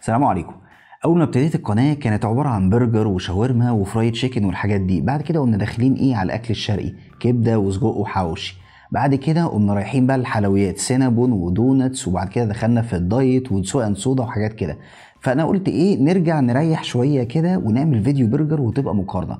السلام عليكم اول ما ابتديت القناه كانت عباره عن برجر وشاورما وفرايد تشيكن والحاجات دي بعد كده قمنا داخلين ايه على الاكل الشرقي كبده وسجق وحواوشي بعد كده قمنا رايحين بقى الحلويات سينابون ودونتس وبعد كده دخلنا في الدايت وسوق اند صودا وحاجات كده فانا قلت ايه نرجع نريح شويه كده ونعمل فيديو برجر وتبقى مقارنه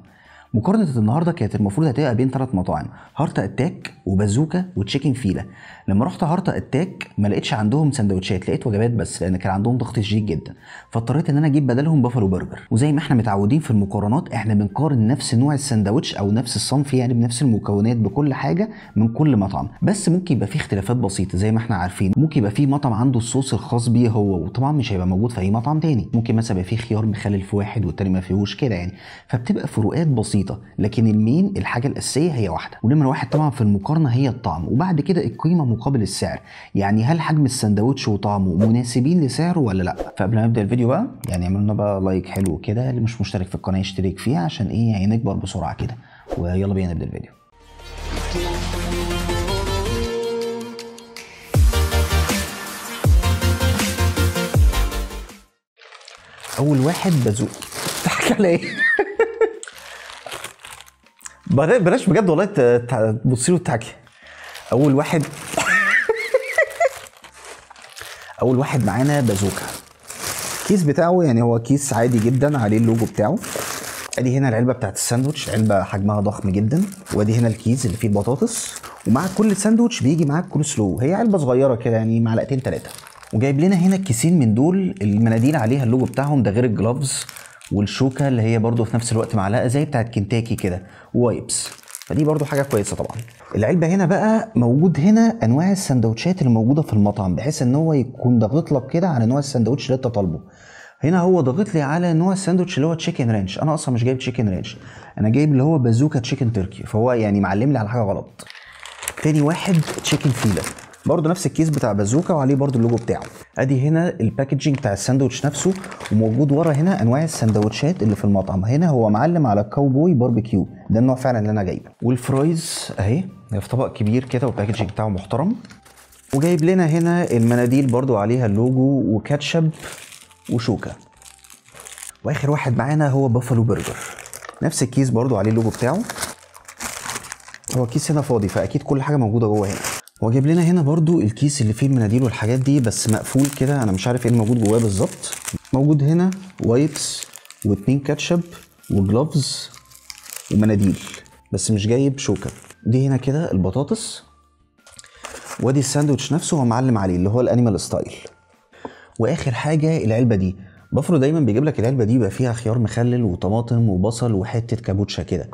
مقارنه النهارده كانت المفروض هتبقى بين ثلاث مطاعم هارتا اتاك وبازوكا وتشيكن فيلا لما رحت هارتا اتاك ما لقيتش عندهم سندوتشات لقيت وجبات بس لان كان عندهم ضغط شديد جدا فاضطريت ان انا اجيب بدلهم بافلو برجر وزي ما احنا متعودين في المقارنات احنا بنقارن نفس نوع السندوتش او نفس الصنف يعني بنفس المكونات بكل حاجه من كل مطعم بس ممكن يبقى في اختلافات بسيطه زي ما احنا عارفين ممكن يبقى في مطعم عنده الصوص الخاص بيه هو وطبعا مش هيبقى موجود في اي مطعم تاني ممكن مثلا يبقى في خيار مخلل في واحد والتاني ما فيهوش كده يعني فبتبقى فروقات بسيطه بسيطه لكن المين الحاجه الاساسيه هي واحده ونمره واحد طبعا في المقارنه هي الطعم وبعد كده القيمه مقابل السعر يعني هل حجم السندوتش وطعمه مناسبين لسعره ولا لا فقبل ما نبدا الفيديو بقى يعني اعملوا لنا بقى لايك حلو كده اللي مش مشترك في القناه يشترك فيها عشان ايه يعني نكبر بسرعه كده ويلا بينا نبدا الفيديو اول واحد بزوق بتضحك على ايه بعدين بلاش بجد والله تبصي له تحكي اول واحد اول واحد معانا بازوكا الكيس بتاعه يعني هو كيس عادي جدا عليه اللوجو بتاعه ادي هنا العلبه بتاعت الساندوتش علبه حجمها ضخم جدا وادي هنا الكيس اللي فيه البطاطس ومع كل ساندوتش بيجي معاك كول سلو هي علبه صغيره كده يعني معلقتين ثلاثه وجايب لنا هنا كيسين من دول المناديل عليها اللوجو بتاعهم ده غير الجلافز والشوكه اللي هي برده في نفس الوقت معلقه زي بتاعت كنتاكي كده وايبس فدي برده حاجه كويسه طبعا العلبه هنا بقى موجود هنا انواع السندوتشات اللي موجوده في المطعم بحيث ان هو يكون ضاغط لك كده على نوع السندوتش اللي انت طالبه هنا هو ضاغط لي على نوع الساندوتش اللي هو تشيكن رانش انا اصلا مش جايب تشيكن رانش انا جايب اللي هو بازوكا تشيكن تركي فهو يعني معلم لي على حاجه غلط تاني واحد تشيكن فيلا برضه نفس الكيس بتاع بازوكا وعليه برضه اللوجو بتاعه ادي هنا الباكجينج بتاع الساندوتش نفسه وموجود ورا هنا انواع الساندوتشات اللي في المطعم هنا هو معلم على الكاوبوي باربيكيو ده النوع فعلا اللي انا جايبه والفرايز اهي في طبق كبير كده والباكجينج بتاعه محترم وجايب لنا هنا المناديل برضو عليها اللوجو وكاتشب وشوكه واخر واحد معانا هو بافالو برجر نفس الكيس برضو عليه اللوجو بتاعه هو الكيس هنا فاضي فاكيد كل حاجه موجوده جوه هنا وجايب لنا هنا برضو الكيس اللي فيه المناديل والحاجات دي بس مقفول كده انا مش عارف ايه الموجود جواه بالظبط موجود هنا وايبس واتنين كاتشب وجلوفز ومناديل بس مش جايب شوكه دي هنا كده البطاطس وادي الساندوتش نفسه هو معلم عليه اللي هو الانيمال ستايل واخر حاجه العلبه دي بفرو دايما بيجيب لك العلبه دي بقى فيها خيار مخلل وطماطم وبصل وحته كابوتشا كده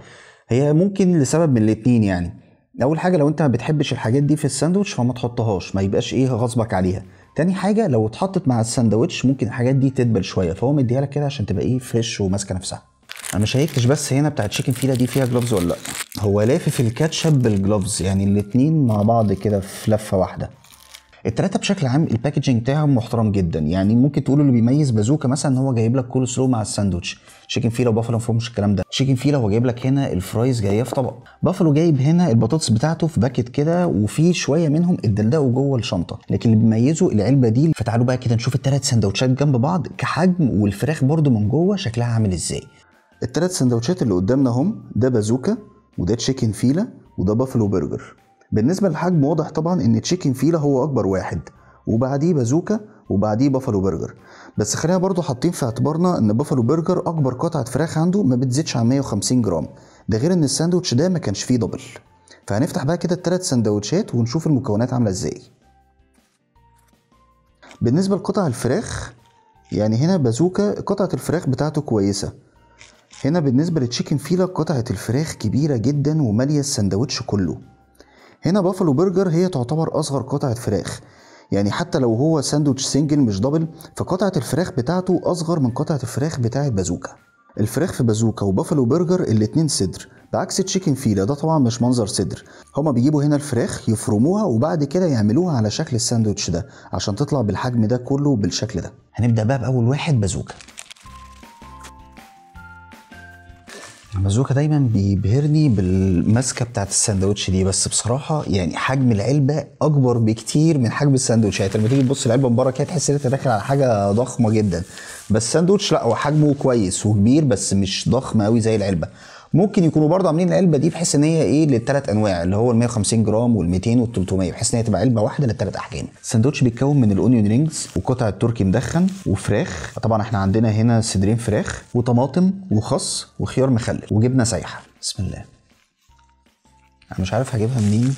هي ممكن لسبب من الاتنين يعني اول حاجه لو انت ما بتحبش الحاجات دي في الساندوتش فما تحطهاش ما يبقاش ايه غصبك عليها تاني حاجه لو اتحطت مع الساندوتش ممكن الحاجات دي تدبل شويه فهو مديها لك كده عشان تبقى ايه فريش وماسكه نفسها انا مش هيكتش بس هنا بتاعت تشيكن فيلا دي فيها جلوفز ولا لا هو لافف الكاتشب بالجلوفز يعني الاتنين مع بعض كده في لفه واحده التلاته بشكل عام الباكجينج بتاعهم محترم جدا يعني ممكن تقول اللي بيميز بازوكا مثلا ان هو جايب لك كول سلو مع الساندوتش تشيكن فيلا وبافلو ما فيهمش الكلام ده تشيكن فيلا هو جايب لك هنا الفرايز جايه في طبق بافلو جايب هنا البطاطس بتاعته في باكت كده وفي شويه منهم اتدلقوا جوه الشنطه لكن اللي بيميزه العلبه دي فتعالوا بقى كده نشوف التلات سندوتشات جنب بعض كحجم والفراخ برده من جوه شكلها عامل ازاي التلات سندوتشات اللي قدامنا هم ده بازوكا وده تشيكن فيلا وده بافلو برجر بالنسبه للحجم واضح طبعا ان تشيكن فيلا هو اكبر واحد وبعديه بازوكا وبعديه بافالو برجر بس خلينا برضو حاطين في اعتبارنا ان بافالو برجر اكبر قطعه فراخ عنده ما بتزيدش عن 150 جرام ده غير ان الساندوتش ده ما كانش فيه دبل فهنفتح بقى كده الثلاث سندوتشات ونشوف المكونات عامله ازاي بالنسبه لقطع الفراخ يعني هنا بازوكا قطعه الفراخ بتاعته كويسه هنا بالنسبه لتشيكن فيلا قطعه الفراخ كبيره جدا وماليه السندوتش كله هنا بافلو برجر هي تعتبر أصغر قطعة فراخ يعني حتى لو هو ساندوتش سنجل مش دبل فقطعة الفراخ بتاعته أصغر من قطعة الفراخ بتاعة بازوكا الفراخ في بازوكا وبافلو برجر الاتنين صدر بعكس تشيكن فيلا ده طبعا مش منظر صدر هما بيجيبوا هنا الفراخ يفرموها وبعد كده يعملوها على شكل الساندوتش ده عشان تطلع بالحجم ده كله بالشكل ده هنبدا بقى باول واحد بازوكا بازوكا دايما بيبهرني بالمسكه بتاعت الساندوتش دي بس بصراحه يعني حجم العلبه اكبر بكتير من حجم الساندوتش يعني لما تيجي تبص العلبه من بره كده تحس ان انت داخل على حاجه ضخمه جدا بس الساندوتش لا هو حجمه كويس وكبير بس مش ضخم قوي زي العلبه ممكن يكونوا برضه عاملين العلبه دي بحيث ان هي ايه للثلاث انواع اللي هو ال 150 جرام وال 200 وال 300 بحيث ان هي تبقى علبه واحده للثلاث احجام الساندوتش بيتكون من الاونيون رينجز وقطع التركي مدخن وفراخ طبعا احنا عندنا هنا صدرين فراخ وطماطم وخس وخيار مخلل وجبنه سايحه بسم الله انا مش عارف هجيبها منين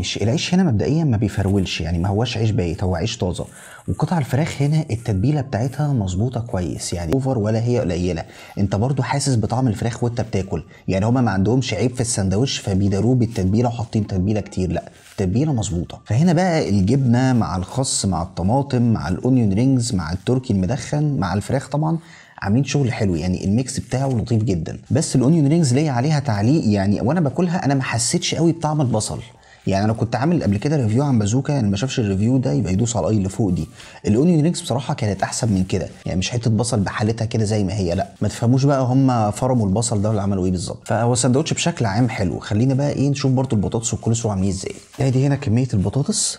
مش العيش هنا مبدئيا ما بيفرولش يعني ما هواش عيش بايت هو عيش طازه وقطع الفراخ هنا التتبيله بتاعتها مظبوطه كويس يعني اوفر ولا هي قليله انت برضو حاسس بطعم الفراخ وانت بتاكل يعني هما ما عندهمش عيب في السندوتش فبيداروه بالتتبيله وحاطين تتبيله كتير لا التتبيله مظبوطه فهنا بقى الجبنه مع الخس مع الطماطم مع الاونيون رينجز مع التركي المدخن مع الفراخ طبعا عاملين شغل حلو يعني الميكس بتاعه لطيف جدا بس الاونيون رينجز ليا عليها تعليق يعني وانا باكلها انا ما حسيتش قوي بطعم البصل يعني انا كنت عامل قبل كده ريفيو عن بازوكا اللي يعني ما شافش الريفيو ده يبقى يدوس على الاي اللي فوق دي الاونيون رينجز بصراحه كانت احسن من كده يعني مش حته بصل بحالتها كده زي ما هي لا ما تفهموش بقى هم فرموا البصل ده ولا عملوا ايه بالظبط فهو الساندوتش بشكل عام حلو خلينا بقى ايه نشوف برده البطاطس والكولسلو عاملين ازاي ادي هنا كميه البطاطس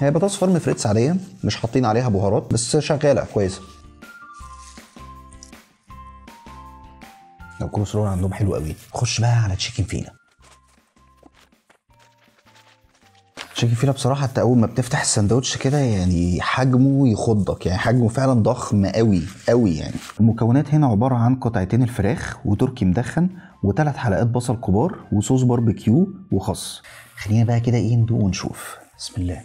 هي بطاطس فرم فريتس عاديه مش حاطين عليها بهارات بس شغاله كويسه الكروس رول عندهم حلو قوي خش بقى على تشيكن فينا تشيكن فينا بصراحه انت اول ما بتفتح السندوتش كده يعني حجمه يخضك يعني حجمه فعلا ضخم قوي قوي يعني المكونات هنا عباره عن قطعتين الفراخ وتركي مدخن وثلاث حلقات بصل كبار وصوص باربيكيو وخس خلينا بقى كده ايه ندوق ونشوف بسم الله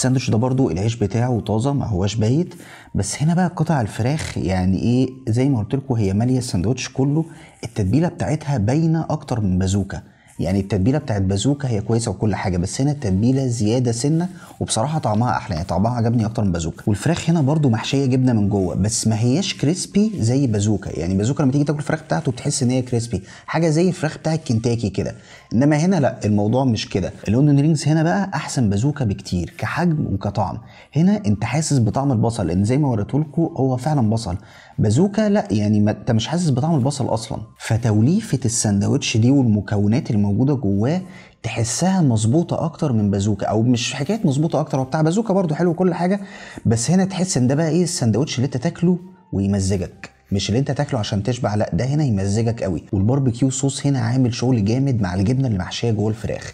الساندوتش ده برضو العيش بتاعه طازه ما هوش بايت بس هنا بقى قطع الفراخ يعني ايه زي ما قلت لكم هي ماليه الساندوتش كله التتبيله بتاعتها باينه اكتر من بازوكه يعني التتبيله بتاعت بازوكا هي كويسه وكل حاجه بس هنا التتبيله زياده سنه وبصراحه طعمها احلى يعني طعمها عجبني اكتر من بازوكا والفراخ هنا برده محشيه جبنه من جوه بس ما هياش كريسبي زي بازوكا يعني بازوكا لما تيجي تاكل الفراخ بتاعته بتحس ان هي كريسبي حاجه زي الفراخ بتاع كنتاكي كده انما هنا لا الموضوع مش كده الاونيون رينجز هنا بقى احسن بازوكا بكتير كحجم وكطعم هنا انت حاسس بطعم البصل لان زي ما وريتهولكوا هو فعلا بصل بازوكا لا يعني ما انت مش حاسس بطعم البصل اصلا فتوليفه الساندوتش دي والمكونات الموجودة موجوده جواه تحسها مظبوطه اكتر من بازوكا او مش حكايه مظبوطه اكتر هو بتاع بازوكا برضو حلو كل حاجه بس هنا تحس ان ده بقى ايه السندوتش اللي انت تاكله ويمزجك مش اللي انت تاكله عشان تشبع لا ده هنا يمزجك قوي والباربيكيو صوص هنا عامل شغل جامد مع الجبنه اللي محشيه جوه الفراخ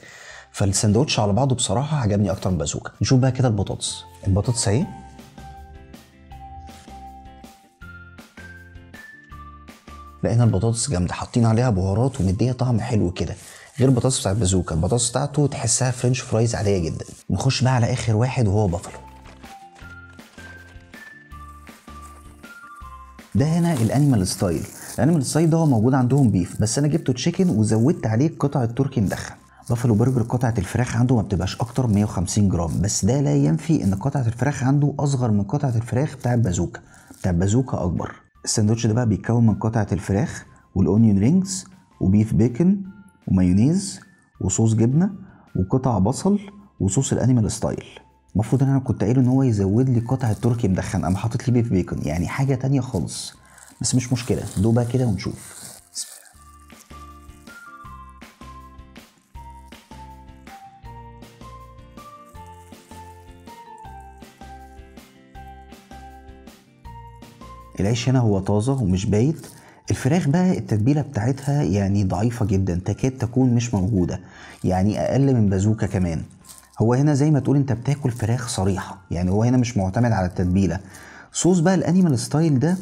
فالساندوتش على بعضه بصراحه عجبني اكتر من بازوكا نشوف بقى كده البطاطس البطاطس اهي لقينا البطاطس جامده حاطين عليها بهارات ومديه طعم حلو كده غير البطاطس بتاعت بازوكا البطاطس بتاعته تحسها فرنش فرايز عاديه جدا نخش بقى على اخر واحد وهو بافلو ده هنا الانيمال ستايل الانيمال ستايل ده هو موجود عندهم بيف بس انا جبته تشيكن وزودت عليه قطع التركي مدخن بافلو برجر قطعة الفراخ عنده ما بتبقاش أكتر من 150 جرام بس ده لا ينفي إن قطعة الفراخ عنده أصغر من قطعة الفراخ بتاع بازوكا بتاع بازوكا أكبر الساندوتش ده بقى بيتكون من قطعة الفراخ والأونيون رينجز وبيف بيكن ومايونيز وصوص جبنه وقطع بصل وصوص الانيمال ستايل المفروض ان انا كنت قايله ان هو يزود لي قطع التركي مدخن قام حاطط لي بيف بيكون يعني حاجه تانية خالص بس مش مشكله بقى كده ونشوف العيش هنا هو طازه ومش بايت الفراخ بقى التتبيله بتاعتها يعني ضعيفه جدا تكاد تكون مش موجوده يعني اقل من بازوكا كمان هو هنا زي ما تقول انت بتاكل فراخ صريحه يعني هو هنا مش معتمد على التتبيله صوص بقى الانيمال ستايل ده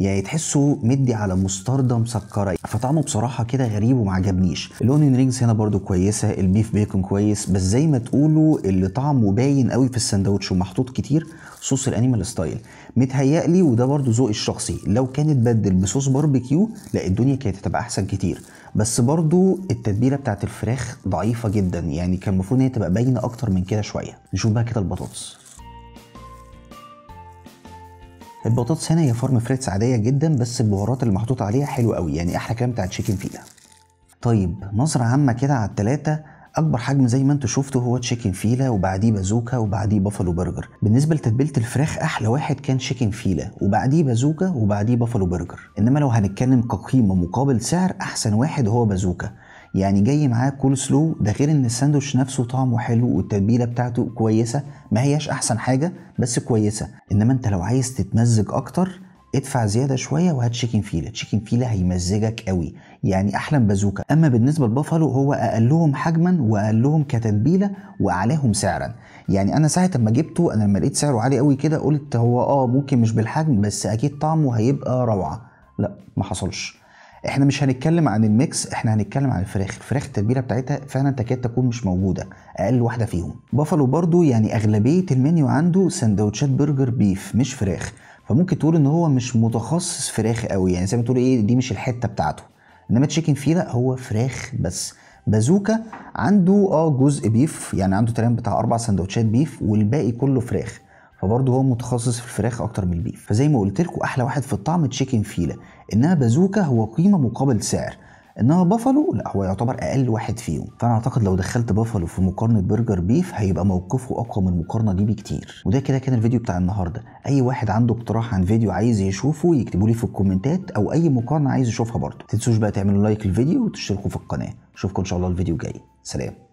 يعني تحسه مدي على مستردة مسكرة فطعمه بصراحة كده غريب وما عجبنيش الاونين رينجز هنا برده كويسة البيف بيكون كويس بس زي ما تقولوا اللي طعمه باين قوي في السندوتش ومحطوط كتير صوص الانيمال ستايل متهيألي وده برده ذوقي الشخصي لو كان اتبدل بصوص باربيكيو لا الدنيا كانت هتبقى احسن كتير بس برضو التتبيله بتاعت الفراخ ضعيفه جدا يعني كان المفروض ان هي تبقى باينه اكتر من كده شويه نشوف بقى كده البطاطس البطاطس هنا هي فرم فريتس عاديه جدا بس البهارات اللي محطوطه عليها حلوه قوي يعني احلى كلام بتاع تشيكن فيلا طيب نظره عامه كده على التلاته اكبر حجم زي ما انتوا شفتوا هو تشيكن فيلا وبعديه بازوكا وبعديه بافالو برجر بالنسبه لتتبيله الفراخ احلى واحد كان تشيكن فيلا وبعديه بازوكا وبعديه بافالو برجر انما لو هنتكلم كقيمه مقابل سعر احسن واحد هو بازوكا يعني جاي معاه كول سلو ده غير ان الساندوتش نفسه طعمه حلو والتتبيله بتاعته كويسه ما هياش احسن حاجه بس كويسه انما انت لو عايز تتمزج اكتر ادفع زياده شويه وهات تشيكن فيلا تشيكن فيلا هيمزجك قوي يعني احلى بازوكا اما بالنسبه لبافالو هو اقلهم حجما واقلهم كتتبيله واعلاهم سعرا يعني انا ساعه ما جبته انا لما لقيت سعره عالي قوي كده قلت هو اه ممكن مش بالحجم بس اكيد طعمه هيبقى روعه لا ما حصلش احنا مش هنتكلم عن الميكس احنا هنتكلم عن الفراخ الفراخ التتبيله بتاعتها فعلا تكاد تكون مش موجوده اقل واحده فيهم بافالو برضو يعني اغلبيه المنيو عنده سندوتشات برجر بيف مش فراخ فممكن تقول ان هو مش متخصص فراخ قوي يعني زي ما تقول ايه دي مش الحته بتاعته انما تشيكن فيلا هو فراخ بس بازوكا عنده اه جزء بيف يعني عنده تقريبا بتاع اربع سندوتشات بيف والباقي كله فراخ فبرضه هو متخصص في الفراخ اكتر من البيف فزي ما قلت لكم احلى واحد في الطعم تشيكن فيلا انها بازوكا هو قيمه مقابل سعر انها بافالو لا هو يعتبر اقل واحد فيهم فانا اعتقد لو دخلت بافالو في مقارنه برجر بيف هيبقى موقفه اقوى من المقارنه دي بكتير وده كده كان الفيديو بتاع النهارده اي واحد عنده اقتراح عن فيديو عايز يشوفه يكتبوا لي في الكومنتات او اي مقارنه عايز يشوفها برضه تنسوش بقى تعملوا لايك للفيديو وتشتركوا في القناه اشوفكم ان شاء الله الفيديو الجاي سلام